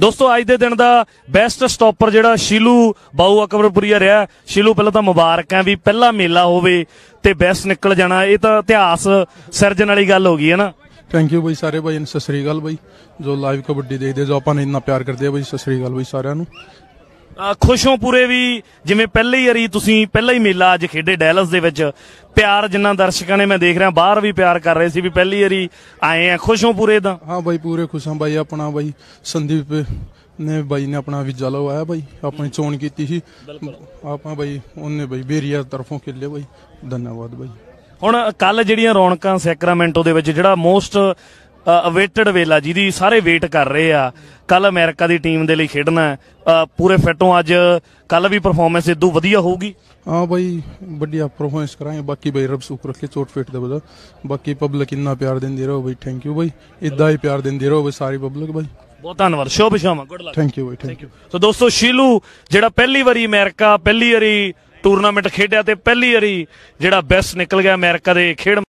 ਦੋਸਤੋ ਅੱਜ ਦੇ ਦਿਨ ਦਾ ਬੈਸਟ ਸਟਾਪਰ ਜਿਹੜਾ ਸ਼ੀਲੂ ਬਾਊ ਅਕਬਰਪੁਰੀਆ ਰਿਹਾ ਸ਼ੀਲੂ ਪਹਿਲਾਂ ਤਾਂ ਮੁਬਾਰਕਾਂ ਵੀ ਪਹਿਲਾ ਮੇਲਾ ਹੋਵੇ ਤੇ ਬੈਸਟ ਨਿਕਲ ਜਾਣਾ ਇਹ ਤਾਂ ਇਤਿਹਾਸ ਸਿਰਜਣ ਵਾਲੀ ਗੱਲ ਹੋ ਗਈ ਹੈ ਨਾ ਥੈਂਕ ਯੂ ਬਈ ਸਾਰੇ ਭਾਈ ਸਸਰੀ ਗੱਲ ਬਈ ਜੋ ਲਾਈਵ ਕਬੱਡੀ ਦੇਖਦੇ ਜੋ ਆਪਾਂ ਨੇ ਇੰਨਾ ਪਿਆਰ ਕਰਦੇ ਆ ਬਈ ਸਸਰੀ ਗੱਲ ਬਈ ਸਾਰਿਆਂ ਨੂੰ ਖੁਸ਼ ਪੂਰੇ ਵੀ ਜਿਵੇਂ ਪਹਿਲੇ ਹੀ ਵਾਰੀ ਤੁਸੀਂ ਪਹਿਲਾ ਹੀ ਮੇਲਾ ਅੱਜ ਖੇਡੇ ਡੈਲਸ ਦੇ ਵਿੱਚ ਪਿਆਰ ਜਿੰਨਾ ਦਰਸ਼ਕਾਂ ਨੇ ਮੈਂ ਦੇਖ ਰਿਹਾ ਬਾਹਰ ਵੀ ਪਿਆਰ ਕਰ ਰਹੇ ਸੀ ਵੀ ਪਹਿਲੀ ਵਾਰੀ ਆਏ ਆ ਖੁਸ਼ ਪੂਰੇ ਦਾ ਹਾਂ ਬਾਈ ਪੂਰੇ ਖੁਸ਼ ਹਾਂ ਬਾਈ ਆਪਣਾ ਬਾਈ ਸੰਦੀਪ ਨੇ ਬਾਈ ਨੇ ਆਪਣਾ ਵੀਜ਼ਾ ਲਵਾਇਆ ਬਾਈ ਆਪਣੀ ਚੋਣ ਕੀਤੀ ਸੀ ਆਪਾਂ ਬਾਈ ਉਹਨੇ ਬਾਈ ਬੇਰੀਆ ਤਰਫੋਂ ਖੇਲੇ ਬਾਈ ਧੰਨਵਾਦ ਬਾਈ ਹੁਣ ਕੱਲ ਜਿਹੜੀਆਂ ਰੌਣਕਾਂ ਸੈਕਰਾਮੈਂਟੋ ਦੇ ਵਿੱਚ ਜਿਹੜਾ ਮੋਸਟ ਅਵੇਟਡ ਵੇਲਾ ਜਿਹਦੀ ਸਾਰੇ ਵੇਟ ਕਰ ਰਹੇ ਆ ਕੱਲ ਅਮਰੀਕਾ ਦੀ ਟੀਮ ਦੇ ਲਈ ਖੇਡਣਾ ਪੂਰੇ ਫਿੱਟੋਂ ਅੱਜ ਕੱਲ ਵੀ ਪਰਫਾਰਮੈਂਸ ਇਦੋਂ ਵਧੀਆ ਹੋਊਗੀ ਹਾਂ ਬਾਈ ਵਧੀਆ ਪਰਫਾਰਮੈਂਸ ਕਰਾਂਗੇ ਬਾਕੀ ਬਾਈ ਰੱਬ ਸੁਖ ਰੱਖੇ ਚੋਟ ਫੇਟ ਦਾ ਬਦਲ ਬਾਕੀ ਪਬਲਿਕ ਇੰਨਾ ਪਿਆਰ ਦਿੰਦੀ ਰਹੋ ਬਾਈ ਥੈਂਕ ਯੂ ਬਾਈ ਇਦਾਂ ਹੀ ਪਿਆਰ ਦਿੰਦੀ ਰਹੋ ਬਾਈ ਸਾਰੀ ਪਬਲਿਕ ਬਾਈ ਬਹੁਤ ਧੰਨਵਾਦ ਸ਼ੋਭ ਸ਼ਾਮਾ ਗੁੱਡ ਲੱਕ ਥੈਂਕ ਯੂ ਬਾਈ ਥੈਂਕ ਯੂ ਸੋ ਦੋਸਤੋ ਸ਼ੀਲੂ ਜਿਹੜਾ ਪਹਿਲੀ ਵਾਰੀ ਅਮਰੀਕਾ ਪਹਿਲੀ ਵਾਰੀ ਟੂਰਨਾਮੈਂਟ ਖੇਡਿਆ ਤੇ ਪਹਿਲੀ ਵਾਰੀ ਜਿਹੜਾ ਬੈਸਟ ਨਿਕਲ ਗਿਆ ਅਮਰੀਕਾ ਦੇ ਖੇਡ